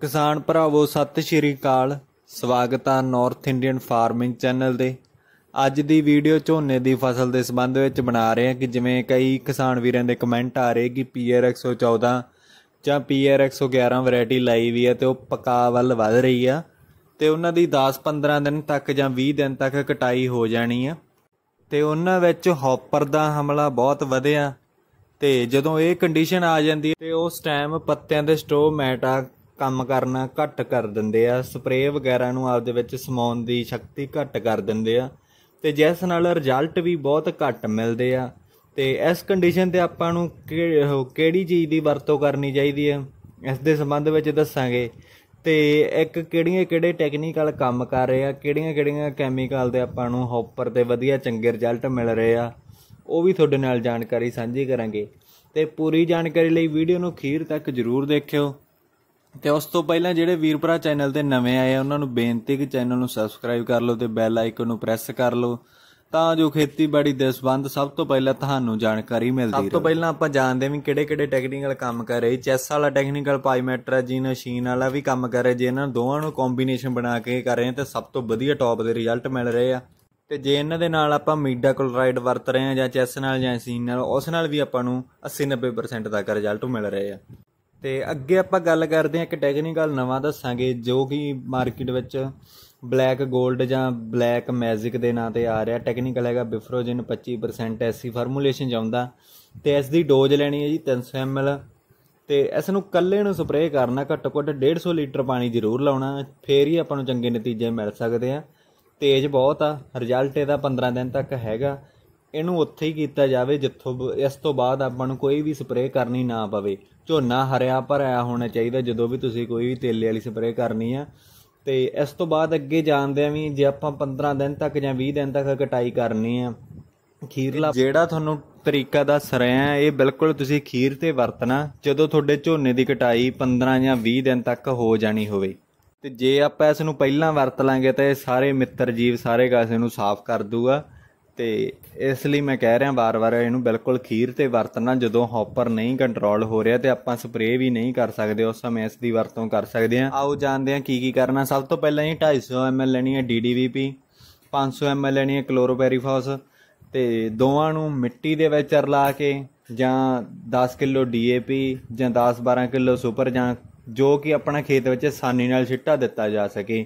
ਕਿਸਾਨ ਭਰਾਵੋ ਸਤਿ ਸ਼੍ਰੀ ਅਕਾਲ ਸਵਾਗਤ ਆ ਨਾਰਥ ਇੰਡੀਅਨ ਫਾਰਮਿੰਗ ਚੈਨਲ ਦੇ ਅੱਜ ਦੀ ਵੀਡੀਓ ਝੋਨੇ ਦੀ ਫਸਲ ਦੇ ਸੰਬੰਧ ਵਿੱਚ ਬਣਾ ਰਹੇ ਹਾਂ ਕਿ ਜਿਵੇਂ ਕਈ ਕਿਸਾਨ ਵੀਰਾਂ ਦੇ ਕਮੈਂਟ ਆ ਰਹੇ ਕਿ ਪੀਆਰ 114 ਜਾਂ ਪੀਆਰ 111 ਵੈਰਾਈਟੀ ਲਾਈ ਵੀ ਹੈ ਤੇ ਉਹ ਪਕਾ ਵੱਲ ਵੱਧ ਰਹੀ ਆ ਤੇ ਉਹਨਾਂ ਦੀ 10-15 ਦਿਨ ਤੱਕ ਜਾਂ 20 ਦਿਨ ਤੱਕ ਕਟਾਈ ਹੋ ਜਾਣੀ ਆ ਤੇ ਉਹਨਾਂ ਵਿੱਚ ਹੌਪਰ ਦਾ ਹਮਲਾ ਬਹੁਤ ਵਧਿਆ ਤੇ ਜਦੋਂ ਇਹ ਕੰਡੀਸ਼ਨ ਆ ਜਾਂਦੀ ਹੈ ਤੇ ਉਸ ਟਾਈਮ ਪੱਤਿਆਂ ਦੇ ਸਟੋ ਮੈਟਾ ਕੰਮ ਕਰਨਾ ਘੱਟ ਕਰ ਦਿੰਦੇ ਆ ਸਪਰੇ ਵਗੈਰਾ ਨੂੰ ਆਪਦੇ ਵਿੱਚ ਸਮਾਉਣ ਦੀ ਸ਼ਕਤੀ ਘੱਟ ਕਰ ਦਿੰਦੇ ਆ ਤੇ ਜਿਸ ਨਾਲ ਰਿਜ਼ਲਟ ਵੀ ਬਹੁਤ ਘੱਟ ਮਿਲਦੇ ਆ ਤੇ ਇਸ ਕੰਡੀਸ਼ਨ ਤੇ ਆਪਾਂ ਨੂੰ ਕਿਹੜੀ ਚੀਜ਼ ਦੀ ਵਰਤੋਂ ਕਰਨੀ ਚਾਹੀਦੀ ਹੈ ਇਸ ਦੇ ਸੰਬੰਧ ਵਿੱਚ ਦੱਸਾਂਗੇ ਤੇ ਇੱਕ ਕਿਹੜੀਆਂ ਕਿਹੜੇ ਟੈਕਨੀਕਲ ਕੰਮ ਕਰ ਰਹੇ ਆ ਕਿਹੜੀਆਂ ਕਿਹੜੀਆਂ ਕੈਮੀਕਲ ਦੇ ਆਪਾਂ ਨੂੰ ਹੌਪਰ ਤੇ ਵਧੀਆ ਚੰਗੇ ਰਿਜ਼ਲਟ ਮਿਲ ਰਹੇ ਆ ਉਹ ਵੀ ਤੁਹਾਡੇ ਨਾਲ ਜਾਣਕਾਰੀ ਸਾਂਝੀ ਕਰਾਂਗੇ ਤੇ ਪੂਰੀ ਜਾਣਕਾਰੀ ਲਈ ਵੀਡੀਓ ਨੂੰ ਅਖੀਰ ਤੱਕ ਜ਼ਰੂਰ ਦੇਖਿਓ ਤੇ ਉਸ ਤੋਂ ਪਹਿਲਾਂ ਜਿਹੜੇ ਵੀਰਪਰਾ ਚੈਨਲ ਤੇ ਨਵੇਂ ਆਏ ਆ ਉਹਨਾਂ ਨੂੰ ਬੇਨਤੀ ਕਿ ਚੈਨਲ ਨੂੰ ਸਬਸਕ੍ਰਾਈਬ ਕਰ ਲਓ ਤੇ ਬੈਲ ਆਈਕਨ ਨੂੰ ਪ੍ਰੈਸ ਕਰ ਲਓ ਤਾਂ ਜੋ ਖੇਤੀਬਾੜੀ ਦੇ ਸੰਬੰਧ ਸਭ ਤੋਂ ਪਹਿਲਾਂ ਤੁਹਾਨੂੰ ਜਾਣਕਾਰੀ ਮਿਲਦੀ ਰਹੇ ਸਭ ਤੋਂ ਪਹਿਲਾਂ ਆਪਾਂ ਜਾਣਦੇ ਵੀ ਕਿਹੜੇ-ਕਿਹੜੇ ਟੈਕਨੀਕਲ ਕੰਮ ਕਰ ਰਹੇ ਚੈਸ ਵਾਲਾ ਟੈਕਨੀਕਲ ਪਾਈਮੈਟਰ ਹੈ ਜੀ ਮਸ਼ੀਨ ਵਾਲਾ ਵੀ ਕੰਮ ਕਰ ਰਹੇ ਜੇ ਇਹਨਾਂ ਦੋਵਾਂ ਨੂੰ ਕੰਬੀਨੇਸ਼ਨ ਬਣਾ ਕੇ ਕਰ ਰਹੇ ਤਾਂ ਸਭ ਤੋਂ ਵਧੀਆ ਟੌਪ ਦੇ ਰਿਜ਼ਲਟ ਮਿਲ ਰਹੇ ਆ ਤੇ ਜੇ ਇਹਨਾਂ ਦੇ ਨਾਲ ਆਪਾਂ ਮੀਡਾ ਕਲੋਰਾਈਡ ਵਰਤ ਰਹੇ ਆ ਜਾਂ ਚੈਸ ਨਾਲ ਜਾਂ ਸੀਨ ਨਾਲ ਉਸ ਨਾਲ ਵੀ ਆਪਾਂ ਨੂੰ 80 90% ਤੱਕ ਰਿਜ਼ਲਟ ਮਿਲ ਰਹੇ ਆ ਤੇ ਅੱਗੇ ਆਪਾਂ ਗੱਲ ਕਰਦੇ ਹਾਂ ਇੱਕ ਟੈਕਨੀਕਲ ਨਵਾਂ ਦੱਸਾਂਗੇ ਜੋ ਕਿ ਮਾਰਕੀਟ ਵਿੱਚ ਬਲੈਕ 골ਡ ਜਾਂ ਬਲੈਕ ਮੈਜਿਕ ਦੇ ਨਾਂ ਤੇ ਆ ਰਿਹਾ ਟੈਕਨੀਕਲ ਹੈਗਾ ਬਿਫਰੋਜਿਨ 25% ਐਸੀ ਫਾਰਮੂਲੇਸ਼ਨ ਜਾਂਦਾ ਤੇ ਇਸ ਦੀ ਡੋਜ਼ ਲੈਣੀ ਹੈ ਜੀ 300 ml ਤੇ ਇਸ ਨੂੰ ਕੱਲੇ ਨੂੰ ਸਪਰੇਅ ਕਰਨਾ ਘੱਟੋ ਘੱਟ 150 ਲੀਟਰ ਪਾਣੀ ਜ਼ਰੂਰ ਲਾਉਣਾ ਫੇਰ ਹੀ ਆਪਾਂ ਨੂੰ ਚੰਗੇ ਨਤੀਜੇ ਮਿਲ ਸਕਦੇ ਆ ਤੇਜ਼ ਬਹੁਤ ਆ ਰਿਜ਼ਲਟ ਇਹਦਾ 15 ਦਿਨ ਤੱਕ ਹੈਗਾ ਇਹਨੂੰ ਉੱਥੇ ਹੀ ਕੀਤਾ ਜਾਵੇ ਜਿੱਥੋਂ ਇਸ ਤੋਂ ਬਾਅਦ ਆਪਾਂ ਨੂੰ ਕੋਈ ਵੀ ਸਪਰੇਅ ਕਰਨੀ ਨਾ ਪਵੇ ਝੋਨਾ ਹਰਿਆ ਭਰਿਆ ਹੋਣਾ ਚਾਹੀਦਾ ਜਦੋਂ ਵੀ ਤੁਸੀਂ ਕੋਈ ਵੀ ਤੇਲੇ ਵਾਲੀ ਸਪਰੇਅ ਕਰਨੀ ਆ ਤੇ ਇਸ ਤੋਂ ਬਾਅਦ ਅੱਗੇ ਜਾਣਦੇ ਆ ਵੀ ਜੇ ਆਪਾਂ 15 ਦਿਨ ਤੱਕ ਜਾਂ 20 ਦਿਨ ਤੱਕ ਕਟਾਈ ਕਰਨੀ ਆ ਖੀਰਲਾ ਜਿਹੜਾ ਤੁਹਾਨੂੰ ਤਰੀਕਾ ਦੱਸ ਰਿਹਾ ਇਹ ਬਿਲਕੁਲ ਤੁਸੀਂ ਖੀਰ ਤੇ ਵਰਤਣਾ ਜਦੋਂ ਤੁਹਾਡੇ ਝੋਨੇ ਦੀ ਕਟਾਈ 15 ਜਾਂ 20 ਦਿਨ ਤੱਕ ਹੋ ਜਾਣੀ ਹੋਵੇ ਤੇ ਜੇ ਆਪਾਂ ਇਸ ਨੂੰ ਪਹਿਲਾਂ ਵਰਤ ਲਾਂਗੇ ਤਾਂ ਇਹ ਸਾਰੇ ਮਿੱਤਰ ਜੀਵ ਸਾਰੇ ਕਾਸੇ ਨੂੰ ਸਾਫ਼ ਕਰ ਦੂਗਾ ਤੇ ਇਸ ਲਈ ਮੈਂ ਕਹਿ ਰਿਹਾ ਵਾਰ-ਵਾਰ ਇਹਨੂੰ ਬਿਲਕੁਲ ਖੀਰ ਤੇ ਵਰਤਣਾ ਜਦੋਂ ਹੌਪਰ ਨਹੀਂ ਕੰਟਰੋਲ ਹੋ ਰਿਹਾ ਤੇ ਆਪਾਂ ਸਪਰੇਅ ਵੀ ਨਹੀਂ ਕਰ ਸਕਦੇ ਉਸ ਸਮੇਂ ਇਸ ਦੀ ਵਰਤੋਂ ਕਰ ਸਕਦੇ ਹਾਂ ਆਓ ਜਾਣਦੇ ਹਾਂ ਕੀ ਕੀ ਕਰਨਾ ਸਭ ਤੋਂ ਪਹਿਲਾਂ ਇਹ 250 ml ਲੈਣੀ ਹੈ DDVP 500 ml ਲੈਣੀ ਹੈ ਕਲੋਰੋਪੈਰੀਫਾਸ ਤੇ ਦੋਵਾਂ ਨੂੰ ਮਿੱਟੀ ਦੇ ਵਿੱਚ ਰਲਾ ਕੇ ਜਾਂ 10 ਕਿਲੋ DAP ਜਾਂ 10-12 ਕਿਲੋ ਸੁਪਰ ਜਾਂ ਜੋ ਕਿ ਆਪਣਾ ਖੇਤ ਵਿੱਚ ਆਸਾਨੀ ਨਾਲ ਛਿੱਟਾ ਦਿੱਤਾ ਜਾ ਸਕੇ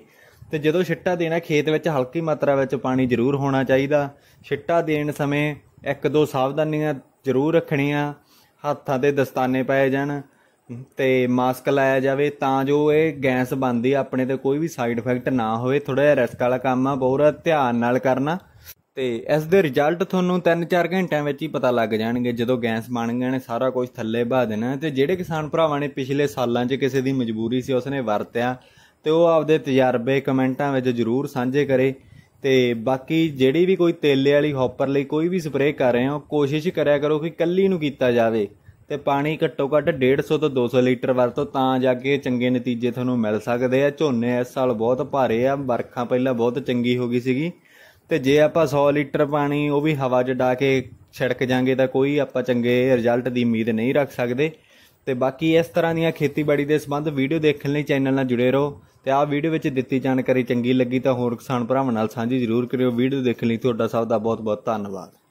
ਤੇ ਜਦੋਂ ਛਿੱਟਾ ਦੇਣਾ ਖੇਤ ਵਿੱਚ ਹਲਕੀ ਮਾਤਰਾ ਵਿੱਚ ਪਾਣੀ ਜ਼ਰੂਰ ਹੋਣਾ ਚਾਹੀਦਾ ਛਿੱਟਾ ਦੇਣ ਸਮੇਂ ਇੱਕ ਦੋ ਸਾਵਧਾਨੀਆਂ ਜ਼ਰੂਰ ਰੱਖਣੀਆਂ ਹੱਥਾਂ ਤੇ ਦਸਤਾਨੇ ਪਾਏ ਜਾਣ ਤੇ ਮਾਸਕ ਲਾਇਆ ਜਾਵੇ ਤਾਂ ਜੋ ਇਹ ਗੈਸ ਬੰਦੀ ਆਪਣੇ ਤੇ ਕੋਈ ਵੀ ਸਾਈਡ ਇਫੈਕਟ ਨਾ ਹੋਵੇ ਥੋੜਾ ਜਿਹਾ ਰਿਸਕ ਵਾਲਾ ਕੰਮ ਆ ਬਹੁਤ ਧਿਆਨ ਨਾਲ ਕਰਨਾ ਤੇ ਇਸ ਦੇ ਰਿਜ਼ਲਟ ਤੁਹਾਨੂੰ 3-4 ਘੰਟਿਆਂ ਵਿੱਚ ਹੀ ਪਤਾ ਲੱਗ ਜਾਣਗੇ ਜਦੋਂ ਗੈਸ ਬਣ ਗਏ ਨੇ ਸਾਰਾ ਕੁਝ ਥੱਲੇ ਬਾ ਦੇਣਾ ਤੇ ਜਿਹੜੇ ਕਿਸਾਨ ਭਰਾਵਾਂ ਨੇ ਪਿਛਲੇ ਸਾਲਾਂ 'ਚ ਕਿਸੇ ਦੀ ਮਜਬੂਰੀ ਸੀ ਉਸਨੇ ਵਰਤਿਆ ਤੇ ਉਹ ਆਪਦੇ ਤਜਰਬੇ ਕਮੈਂਟਾਂ ਵਿੱਚ ਜਰੂਰ ਸਾਂਝੇ ਕਰੇ ਤੇ ਬਾਕੀ ਜਿਹੜੀ ਵੀ ਕੋਈ ਤੇਲੇ ਵਾਲੀ ਹੌਪਰ ਲਈ ਕੋਈ ਵੀ ਸਪਰੇਅ ਕਰ ਰਹੇ ਹੋ ਕੋਸ਼ਿਸ਼ ਕਰਿਆ ਕਰੋ ਕਿ ਕੱਲੀ ਨੂੰ ਕੀਤਾ ਜਾਵੇ ਤੇ ਪਾਣੀ ਘੱਟੋ ਘੱਟ 150 ਤੋਂ 200 ਲੀਟਰ ਵਰਤੋ ਤਾਂ ਜਾ ਕੇ ਚੰਗੇ ਨਤੀਜੇ ਤੁਹਾਨੂੰ ਮਿਲ ਸਕਦੇ ਆ ਝੋਨੇ ਇਸ ਸਾਲ ਬਹੁਤ ਭਾਰੇ ਆ ਵਰਖਾ ਪਹਿਲਾਂ ਬਹੁਤ ਚੰਗੀ ਹੋ ਗਈ ਸੀਗੀ ਤੇ ਜੇ ਆਪਾਂ 100 ਲੀਟਰ ਪਾਣੀ ਉਹ ਵੀ ਹਵਾ 'ਚ ਡਾ ਕੇ ਛਿੜਕ ਜਾਾਂਗੇ ਤਾਂ ਕੋਈ ਆਪਾਂ ਚੰਗੇ ਰਿਜ਼ਲਟ ਦੀ ਉਮੀਦ ਨਹੀਂ ਰੱਖ ਸਕਦੇ ਤੇ ਬਾਕੀ ਇਸ ਤਰ੍ਹਾਂ ਦੀਆਂ ਖੇਤੀਬਾੜੀ ਦੇ ਸੰਬੰਧ ਵੀਡੀਓ ਦੇਖਣ ਲਈ ਚੈਨਲ ਨਾਲ ਜੁੜੇ ਰਹੋ ਤੇ ਆ ਵੀਡੀਓ ਵਿੱਚ ਦਿੱਤੀ ਜਾਣਕਾਰੀ ਚੰਗੀ ਲੱਗੀ ਤਾਂ ਹੋਰ ਕਿਸਾਨ ਭਰਾਵਾਂ ਨਾਲ ਸਾਂਝੀ ਜ਼ਰੂਰ ਕਰਿਓ ਵੀਡੀਓ ਦੇਖਣ ਲਈ ਤੁਹਾਡਾ ਸਭ ਦਾ ਬਹੁਤ-ਬਹੁਤ ਧੰਨਵਾਦ